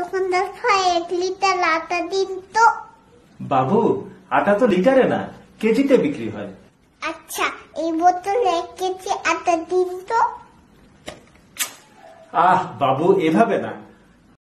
তখন দাদা এক লিটার আটা দিন তো বাবু আটা তো লিটারে না কেজিতে বিক্রি হয় আচ্ছা এই বোতল এক কেজি আটা দিন তো আহ বাবু এভাবে না